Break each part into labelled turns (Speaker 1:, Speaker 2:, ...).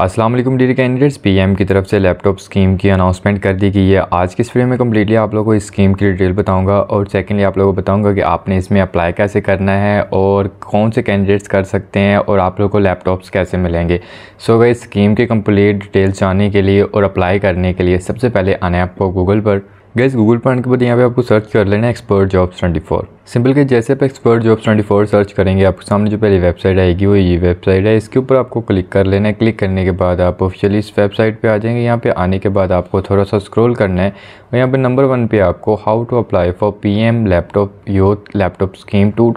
Speaker 1: Aslam the candidates candidates PM की तरफ से लैपटॉप स्कीम की अनाउंसमेंट कर दी गई है आज की इस वीडियो में कम्प्लीटली आप लोगों को इस स्कीम की डिटेल बताऊंगा और सेकेंडली आप लोगों को बताऊंगा कि आपने इसमें अप्लाई कैसे करना है और कौन से कैंडिडेट्स कर सकते हैं और आप लोगों को लैपटॉप्स कैसे मिलेंगे सो अगर इस स्कीम के कम्प्लीट डिटेल्स जानने के लिए और अप्लाई करने के लिए सबसे पहले आने आपको गूगल पर गैस गूगल पर आने के बाद यहाँ पे आपको सर्च कर लेना एक्सपर्ट जॉब्स 24 सिंपल के जैसे आप एक्सपर्ट जॉब्स 24 सर्च करेंगे आपके सामने जो पहली वेबसाइट आएगी वो ये वेबसाइट है इसके ऊपर आपको क्लिक कर लेना है क्लिक करने के बाद आप ऑफिशियली इस वेबसाइट पे आ जाएंगे यहाँ पे आने के बाद आपको थोड़ा सा स्क्रोल करना है और यहाँ पर नंबर वन पे आपको how to apply for P M laptop youth laptop scheme टू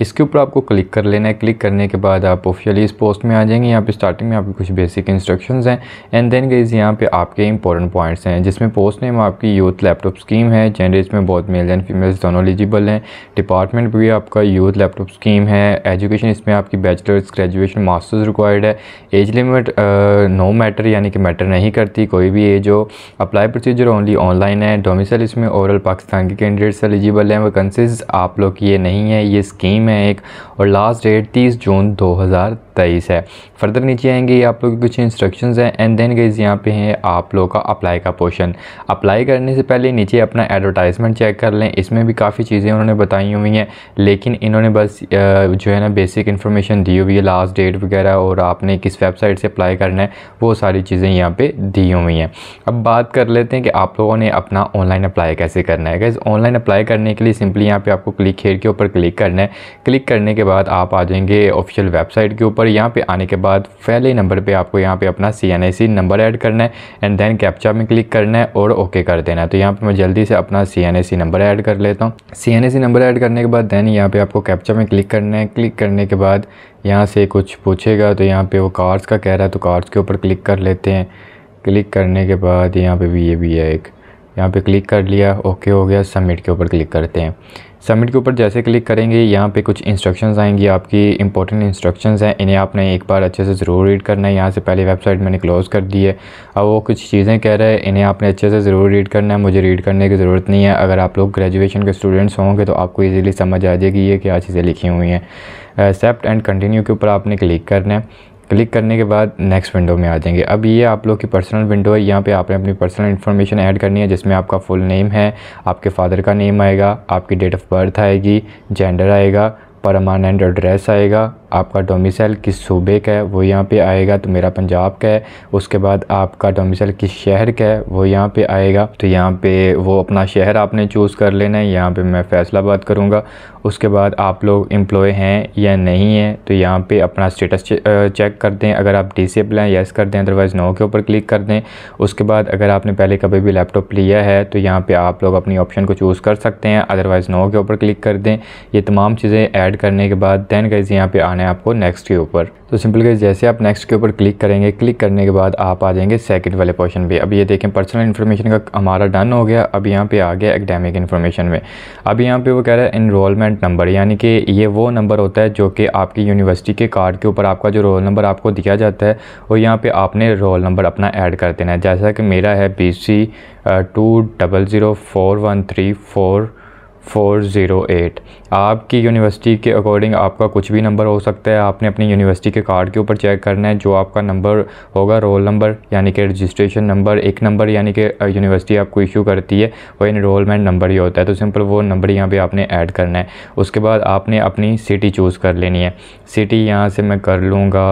Speaker 1: इसके ऊपर आपको क्लिक कर लेना है क्लिक करने के बाद आप ऑफिशियली इस पोस्ट में आ जाएंगे यहाँ पे स्टार्टिंग में आपके कुछ बेसिक इंस्ट्रक्शन हैं एंड देन गईज यहाँ पे आपके इंपॉर्टेंट पॉइंट्स हैं जिसमें पोस्ट फर्स्ट नेम आपकी यूथ लैपटॉप स्कीम है जेंडर इसमें बहुत मेल एंड फीमेल्स दोनों एलिजिबल हैं डिपार्टमेंट भी आपका यूथ लैपटॉप स्कीम है एजुकेशन इसमें आपकी बैचलर्स ग्रेजुएशन मास्टर्स रिक्वायर्ड है एज लिमिट नो मैटर यानी कि मैटर नहीं करती कोई भी एज हो अप्लाई प्रोसीजर ओनली ऑनलाइन है डोमिसल इसमें ओवरऑल पाकिस्तान के कैंडिडेट्स एलिजिबल हैं वैकेंसीज आप लोग की ये नहीं है ये स्कीम है एक और लास्ट डेट तीस जून दो हज़ार तेईस है फर्दर नीचे आएंगे ये आप लोग के कुछ इंस्ट्रक्शन हैं एंड देन गईज़ यहाँ पे हैं आप लोगों का अप्लाई का पोर्शन अप्लाई करने से पहले नीचे अपना एडवर्टाइजमेंट चेक कर लें इसमें भी काफ़ी चीज़ें उन्होंने बताई हुई हैं लेकिन इन्होंने बस जो है ना बेसिक इन्फॉर्मेशन दी हुई है लास्ट डेट वगैरह और आपने किस वेबसाइट से अप्लाई करना है वो सारी चीज़ें यहाँ पर दी हुई हैं अब बात कर लेते हैं कि आप लोगों ने अपना ऑनलाइन अप्लाई कैसे करना है गैज़ ऑनलाइन अप्लाई करने के लिए सिंपली यहाँ पर आपको क्लिक हेयर के ऊपर क्लिक करना है क्लिक करने के बाद आप आ जाएंगे ऑफिशियल वेबसाइट के ऊपर और यहाँ पे आने के बाद पहले नंबर पे आपको यहाँ पे अपना सी नंबर ऐड करना है एंड देन कैप्चा में क्लिक करना है और ओके कर देना है तो यहाँ पे मैं जल्दी से अपना सी नंबर ऐड कर लेता हूँ सी नंबर ऐड करने के बाद देन यहाँ पे आपको कैप्चा में क्लिक करना है क्लिक करने के बाद यहाँ से कुछ पूछेगा तो यहाँ पे वो कार्ड्स का कह रहा है तो कार्ड्स के ऊपर क्लिक कर लेते हैं क्लिक करने के बाद यहाँ पे भी ये भी है एक यहाँ पे क्लिक कर लिया ओके हो गया सबमिट के ऊपर क्लिक करते हैं सबमिट के ऊपर जैसे क्लिक करेंगे यहाँ पे कुछ इंस्ट्रक्शंस आएंगी आपकी इंपॉर्टेंट इंस्ट्रक्शंस हैं इन्हें आपने एक बार अच्छे से ज़रूर रीड करना है यहाँ से पहले वेबसाइट मैंने क्लोज़ कर दी है अब वो कुछ चीज़ें कह रहे हैं इन्हें आपने अच्छे से ज़रूर रीड करना है मुझे रीड करने की ज़रूरत नहीं है अगर आप लोग ग्रेजुएशन के स्टूडेंट्स होंगे तो आपको ईजिली समझ आ जाएगी ये क्या चीज़ें लिखी हुई हैं एक्सेप्ट एंड कंटिन्यू के ऊपर आपने क्लिक करना है क्लिक करने के बाद नेक्स्ट विंडो में आ जाएंगे अब ये आप लोग की पर्सनल विंडो है यहाँ पे आपने अपनी पर्सनल इन्फॉर्मेशन ऐड करनी है जिसमें आपका फुल नेम है आपके फादर का नेम आएगा आपकी डेट ऑफ बर्थ आएगी जेंडर आएगा परमानेंट एड्रेस आएगा आपका डोमिसल किस सूबे का है वो यहाँ पे आएगा तो मेरा पंजाब का है उसके बाद आपका डोमिसल किस शहर का है वो यहाँ पे आएगा तो यहाँ पे वो अपना शहर आपने चूज़ कर लेना है यहाँ पे मैं फ़ैसला बात करूँगा उसके बाद आप लोग एम्प्लॉय हैं या नहीं हैं तो यहाँ पे अपना स्टेटस चेक कर दें अगर आप डी सी हैं येस कर दें अदरवाइज़ नो के ऊपर क्लिक कर दें उसके बाद अगर आपने पहले कभी भी लैपटॉप लिया है तो यहाँ पर आप लोग अपनी ऑप्शन को चूज़ कर सकते हैं अदरवाइज़ नो के ऊपर क्लिक कर दें ये तमाम चीज़ें ऐड करने के बाद दैन गाइज यहाँ पर करवाना है आपको नेक्स्ट के ऊपर तो सिंपल के जैसे आप नेक्स्ट के ऊपर क्लिक करेंगे क्लिक करने के बाद आप आ जाएंगे सेकंड वाले पोर्शन पे अब ये देखें पर्सनल इन्फॉर्मेशन का हमारा डन हो गया अब यहाँ पे आ गया एकेडमिक इन्फॉर्मेशन में अब यहाँ पे वो कह रहा है इनरोलमेंट नंबर यानी कि ये वो नंबर होता है जो कि आपकी यूनिवर्सिटी के कार्ड के ऊपर आपका जो रोल नंबर आपको दिया जाता है वो यहाँ पर आपने रोल नंबर अपना ऐड कर देना है जैसा कि मेरा है B C two double zero four one three four four zero eight आपकी यूनिवर्सिटी के अकॉर्डिंग आपका कुछ भी नंबर हो सकता है आपने अपनी यूनिवर्सिटी के कार्ड के ऊपर चेक करना है जो आपका नंबर होगा रोल नंबर यानी कि रजिस्ट्रेशन नंबर एक नंबर यानी कि यूनिवर्सिटी आपको इशू करती है वो इनरोलमेंट नंबर ही होता है तो सिंपल वो नंबर यहाँ पे आपने ऐड करना है उसके बाद आपने अपनी सिटी चूज़ कर लेनी है सिटी यहाँ से मैं कर लूँगा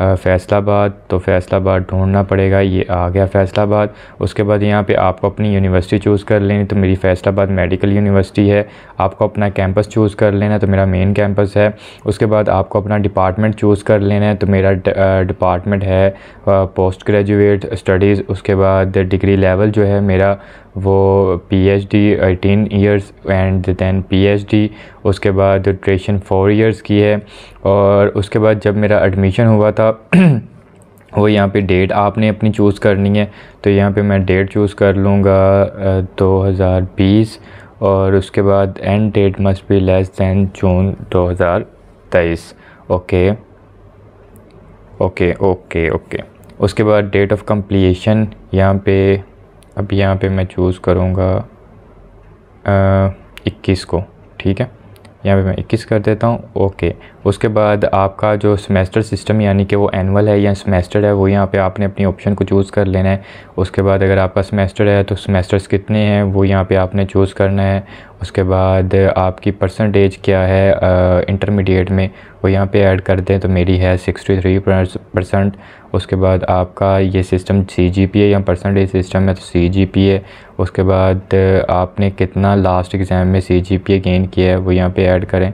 Speaker 1: फ़ैसलाबाद तो फ़ैसलाबाद ढूंढना पड़ेगा ये आ गया फ़ैसलाबाद उसके बाद यहाँ पे आपको अपनी यूनिवर्सिटी चूज़ कर लेनी तो मेरी फ़ैसलाबाद मेडिकल यूनिवर्सिटी है आपको अपना कैंपस चूज़ कर लेना तो मेरा मेन कैंपस है उसके बाद आपको अपना डिपार्टमेंट चूज़ कर लेना है तो मेरा डिपार्टमेंट है पोस्ट ग्रेजुएट स्टडीज़ उसके बाद डिग्री लेवल जो है मेरा वो PhD eighteen years and then PhD उसके बाद ट्रेशन फोर इयर्स की है और उसके बाद जब मेरा एडमिशन हुआ था वो यहाँ पे डेट आपने अपनी चूज़ करनी है तो यहाँ पे मैं डेट चूज़ कर लूँगा 2020 और उसके बाद end date must be less than June 2023 okay okay okay okay उसके बाद डेट ऑफ कम्प्लीशन यहाँ पे अब यहाँ पे मैं चूज़ करूँगा इक्कीस को ठीक है यहाँ पे मैं 21 कर देता हूँ ओके उसके बाद आपका जो सेमेस्टर सिस्टम यानी कि वो एनअल है या सेमेस्टर है वो यहाँ पे आपने अपनी ऑप्शन को चूज़ कर लेना है उसके बाद अगर आपका सेमेस्टर है तो सेमेस्टर्स कितने हैं वो यहाँ पे आपने चूज़ करना है उसके बाद आपकी परसेंटेज क्या है इंटरमीडिएट में वो यहाँ पे ऐड कर दें तो मेरी है सिक्सटी थ्री परसेंट उसके बाद आपका ये system C G P A या परसेंटेज सिस्टम है तो सी जी पी ए उसके बाद आपने कितना लास्ट एग्ज़ाम में सी जी पी ए गेन किया है वो यहाँ पे ऐड करें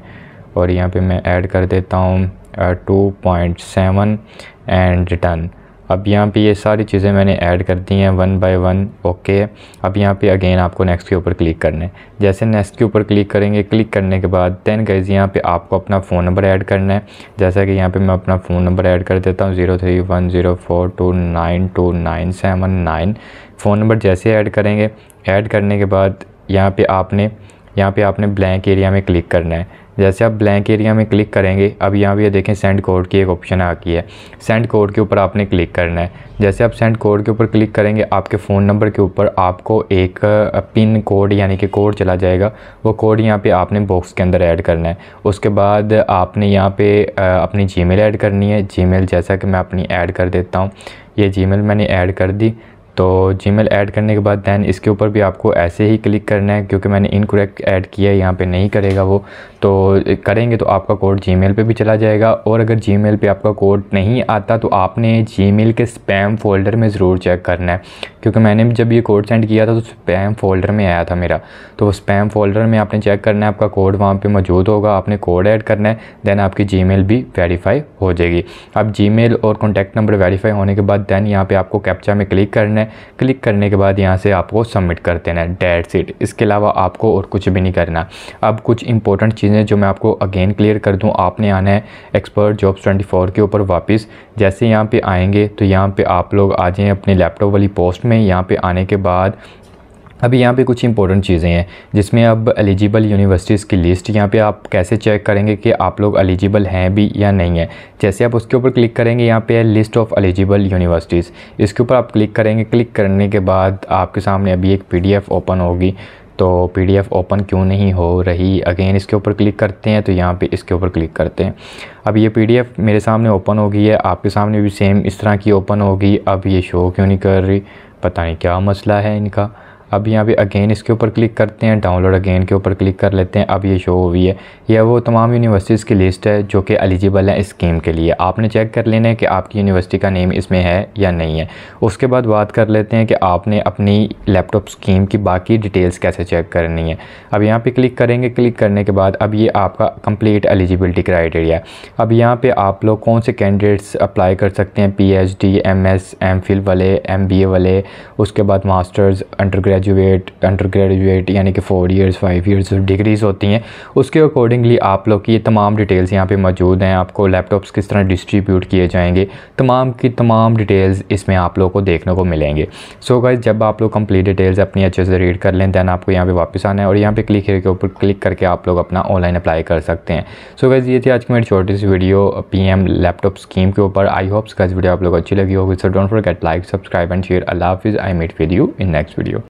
Speaker 1: और यहाँ पे मैं ऐड कर देता हूँ two point seven and return अब यहाँ पे ये सारी चीज़ें मैंने ऐड कर दी हैं वन बाय वन ओके अब यहाँ पे अगेन आपको नेक्स्ट के ऊपर क्लिक करना है जैसे नेक्स्ट के ऊपर क्लिक करेंगे क्लिक करने के बाद देन गाइज यहाँ पे आपको अपना फ़ोन नंबर ऐड करना है जैसा कि यहाँ पे मैं अपना फ़ोन नंबर ऐड कर देता हूँ zero three one zero four two nine two nine seven nine phone number जैसे ऐड करेंगे ऐड करने के बाद यहाँ पर आपने यहाँ पे आपने ब्लैंक एरिया में क्लिक करना है जैसे आप ब्लैंक एरिया में क्लिक करेंगे अब यहाँ भी देखें सेंड कोड की एक ऑप्शन आ गई है सेंड कोड के ऊपर आपने क्लिक करना है जैसे आप सेंड कोड के ऊपर क्लिक करेंगे आपके फ़ोन नंबर के ऊपर आपको एक पिन कोड यानी कि कोड चला जाएगा वो कोड यहाँ पे आपने बॉक्स के अंदर ऐड करना है उसके बाद आपने यहाँ पे अपनी जी ऐड करनी है जी जैसा कि मैं अपनी ऐड कर देता हूँ ये जी मैंने ऐड कर दी तो जी मेल ऐड करने के बाद दैन इसके ऊपर भी आपको ऐसे ही क्लिक करना है क्योंकि मैंने इनकोरेक्ट ऐड किया है यहाँ पे नहीं करेगा वो तो करेंगे तो आपका कोड जी पे भी चला जाएगा और अगर जी पे आपका कोड नहीं आता तो आपने जी के स्पैम फ़ोल्डर में ज़रूर चेक करना है क्योंकि मैंने जब ये कोड सेंड किया था तो स्पैम फ़ोल्डर में आया था मेरा तो वो स्पैम फ़ोल्डर में आपने चेक करना है आपका कोड वहाँ पर मौजूद होगा आपने कोड ऐड करना है देन आपकी जी भी वेरीफाई हो जाएगी अब जी और कॉन्टैक्ट नंबर वेरीफाई होने के बाद देन यहाँ पर आपको कैप्चा में क्लिक करना है क्लिक करने के बाद यहाँ से आपको सबमिट कर देना है डेट सीट इसके अलावा आपको और कुछ भी नहीं करना अब कुछ इंपॉर्टेंट चीज़ें चीज़ें जो मैं आपको अगेन क्लियर कर दूँ आपने आना है एक्सपर्ट जॉब्स 24 के ऊपर वापस जैसे यहाँ पे आएंगे तो यहाँ पे आप लोग आ जाएँ अपने लैपटॉप वाली पोस्ट में यहाँ पे आने के बाद अभी यहाँ पे कुछ इंपॉर्टेंट चीज़ें हैं जिसमें अब एलिजिबल यूनिवर्सिटीज़ की लिस्ट यहाँ पे आप कैसे चेक करेंगे कि आप लोग एलिजिबल हैं भी या नहीं है जैसे आप उसके ऊपर क्लिक करेंगे यहाँ पे है लिस्ट ऑफ एलिजिबल यूनिवर्सिटीज़ इसके ऊपर आप क्लिक करेंगे क्लिक करने के बाद आपके सामने अभी एक पी ओपन होगी तो पीडीएफ ओपन क्यों नहीं हो रही अगेन इसके ऊपर क्लिक करते हैं तो यहाँ पे इसके ऊपर क्लिक करते हैं अब ये पीडीएफ मेरे सामने ओपन हो गई है आपके सामने भी सेम इस तरह की ओपन होगी अब ये शो क्यों नहीं कर रही पता नहीं क्या मसला है इनका अब यहाँ पे अगेन इसके ऊपर क्लिक करते हैं डाउनलोड अगेन के ऊपर क्लिक कर लेते हैं अब ये शो हुई है यह वो तमाम यूनिवर्सिटीज़ की लिस्ट है जो कि एलिजिबल है इस स्कीम के लिए आपने चेक कर लेना है कि आपकी यूनिवर्सिटी का नेम इसमें है या नहीं है उसके बाद बात कर लेते हैं कि आपने अपनी लैपटॉप स्कीम की बाकी डिटेल्स कैसे चेक करनी है अब यहाँ पर क्लिक करेंगे क्लिक करने के बाद अब ये आपका कम्प्लीट एलिजिबिलिटी क्राइटेरिया है अब यहाँ पर आप लोग कौन से कैंडिडेट्स अप्लाई कर सकते हैं P H D M S M phil वाले एम बी ए वाले उसके बाद masters under graduate under graduate यानी कि four years five years degrees होती हैं उसके अकॉर्डिंगली आप लोग की ये तमाम डिटेल्स यहाँ पे मौजूद हैं आपको लैपटॉप्स किस तरह डिस्ट्रीब्यूट किए जाएंगे तमाम की तमाम डिटेल्स इसमें आप लोग को देखने को मिलेंगे सो so गाइज जब आप लोग कंप्लीट डिटेल्स अपनी अच्छे से रीड कर लें दैन आपको यहाँ पर वापस आना है और यहाँ पर क्लिक के ऊपर क्लिक करके आप लोग अपना ऑनलाइन अप्लाई कर सकते हैं सो गाइज ये थी आज की मेरी छोटी सी वीडियो पी लैपटॉप स्कीम के ऊपर आई होप्स गाइज वीडियो आप लोग अच्छी लगी होगी so don't forget like subscribe and share अल्लाह हाफिज़ I met with you in next video